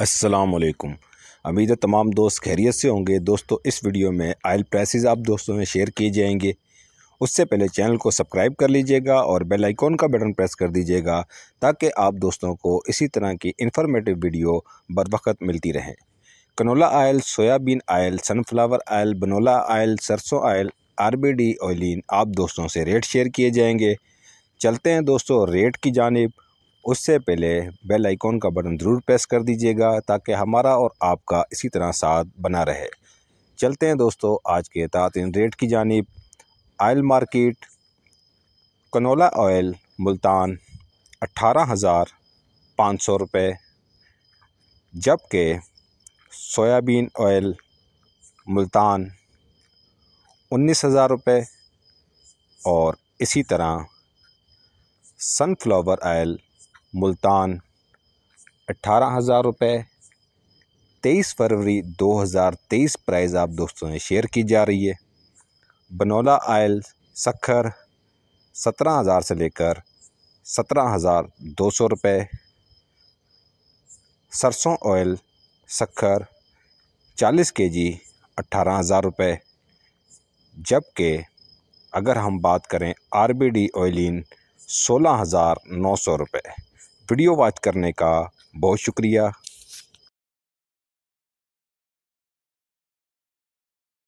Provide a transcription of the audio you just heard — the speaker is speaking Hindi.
असलकम उम्मीद है तमाम दोस्त खैरियत से होंगे दोस्तों इस वीडियो में आयल प्राइसेस आप दोस्तों में शेयर किए जाएंगे उससे पहले चैनल को सब्सक्राइब कर लीजिएगा और बेल आइकॉन का बटन प्रेस कर दीजिएगा ताकि आप दोस्तों को इसी तरह की इन्फॉर्मेटिव वीडियो बर वक्त मिलती रहे canola oil soybean oil sunflower oil बनोला आयल सरसों oil R B D olein आप दोस्तों से रेट शेयर किए जाएंगे चलते हैं दोस्तों रेट की जानब उससे पहले बेल आइकॉन का बटन ज़रूर प्रेस कर दीजिएगा ताकि हमारा और आपका इसी तरह साथ बना रहे चलते हैं दोस्तों आज के तातिन रेट की जानब oil market canola oil Multan अट्ठारह हज़ार पाँच सौ रुपये जबकि सोयाबीन ऑयल मुल्तान उन्नीस हज़ार रुपये और इसी तरह सनफ्लावर आयल मुल्तान अट्ठारह हज़ार रुपये तेईस फरवरी दो हज़ार तेईस प्राइज़ आप दोस्तों ने शेयर की जा रही है बनोला आयल सखर सत्रह हज़ार से लेकर सत्रह हज़ार दो सौ रुपये सरसों ऑयल सखर चालीस के जी अट्ठारह हज़ार रुपये जबकि अगर हम बात करें आर बी डी ऑयलिन सोलह हज़ार नौ सौ रुपये वीडियो वॉच करने का बहुत शुक्रिया